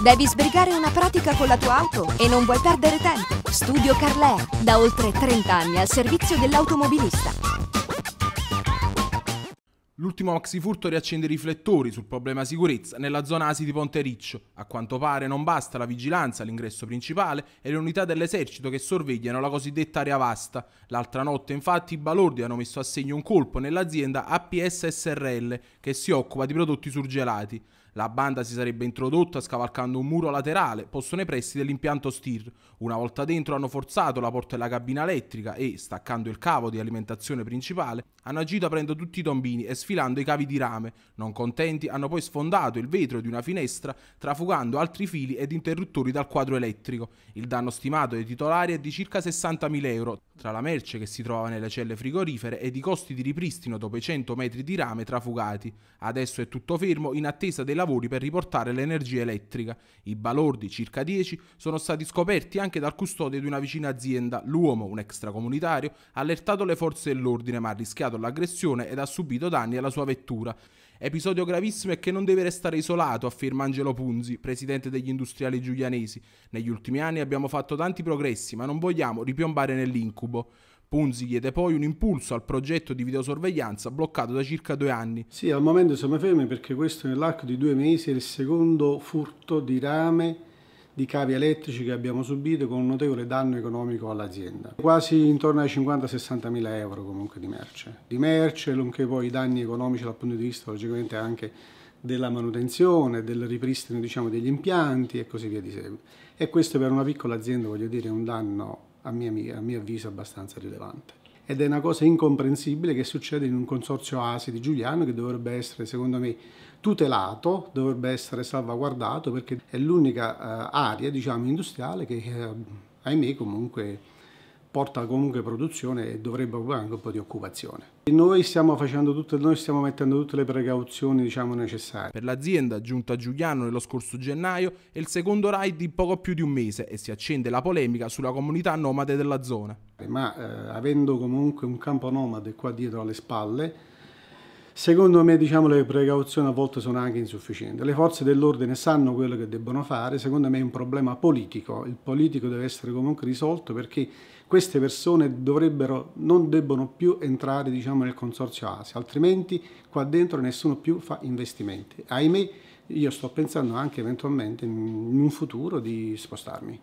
Devi sbrigare una pratica con la tua auto e non vuoi perdere tempo. Studio Carlea, da oltre 30 anni al servizio dell'automobilista. L'ultimo maxifurto riaccende i riflettori sul problema sicurezza nella zona Asi di Ponte Riccio. A quanto pare non basta la vigilanza all'ingresso principale e le unità dell'esercito che sorvegliano la cosiddetta area vasta. L'altra notte infatti i balordi hanno messo a segno un colpo nell'azienda APS SRL che si occupa di prodotti surgelati. La banda si sarebbe introdotta scavalcando un muro laterale posto nei pressi dell'impianto STIR. Una volta dentro hanno forzato la porta della cabina elettrica e, staccando il cavo di alimentazione principale, hanno agito aprendo tutti i tombini e sfilando i cavi di rame. Non contenti, hanno poi sfondato il vetro di una finestra, trafugando altri fili ed interruttori dal quadro elettrico. Il danno stimato dei titolari è di circa 60.000 euro, tra la merce che si trovava nelle celle frigorifere ed i costi di ripristino dopo i 100 metri di rame trafugati. Adesso è tutto fermo in attesa della lavori per riportare l'energia elettrica. I balordi, circa 10, sono stati scoperti anche dal custode di una vicina azienda. L'uomo, un extracomunitario, ha allertato le forze dell'ordine ma ha rischiato l'aggressione ed ha subito danni alla sua vettura. Episodio gravissimo e che non deve restare isolato, afferma Angelo Punzi, presidente degli industriali giulianesi. Negli ultimi anni abbiamo fatto tanti progressi, ma non vogliamo ripiombare nell'incubo. Punzi chiede poi un impulso al progetto di videosorveglianza bloccato da circa due anni. Sì, al momento siamo fermi perché questo nell'arco di due mesi è il secondo furto di rame di cavi elettrici che abbiamo subito con un notevole danno economico all'azienda. Quasi intorno ai 50-60 mila euro comunque di merce. Di merce, nonché poi i danni economici dal punto di vista logicamente anche della manutenzione, del ripristino diciamo, degli impianti e così via di seguito. E questo per una piccola azienda voglio dire è un danno a mio, a mio avviso abbastanza rilevante ed è una cosa incomprensibile che succede in un consorzio ASI di Giuliano che dovrebbe essere, secondo me, tutelato, dovrebbe essere salvaguardato perché è l'unica uh, area, diciamo, industriale che, uh, ahimè, comunque porta comunque produzione e dovrebbe occupare anche un po' di occupazione. Noi stiamo, tutte, noi stiamo mettendo tutte le precauzioni diciamo, necessarie. Per l'azienda giunta a Giuliano nello scorso gennaio è il secondo raid di poco più di un mese e si accende la polemica sulla comunità nomade della zona. Ma eh, avendo comunque un campo nomade qua dietro alle spalle, Secondo me diciamo, le precauzioni a volte sono anche insufficienti. Le forze dell'ordine sanno quello che debbono fare, secondo me è un problema politico, il politico deve essere comunque risolto perché queste persone dovrebbero, non debbono più entrare diciamo, nel consorzio Asia, altrimenti qua dentro nessuno più fa investimenti. Ahimè io sto pensando anche eventualmente in un futuro di spostarmi.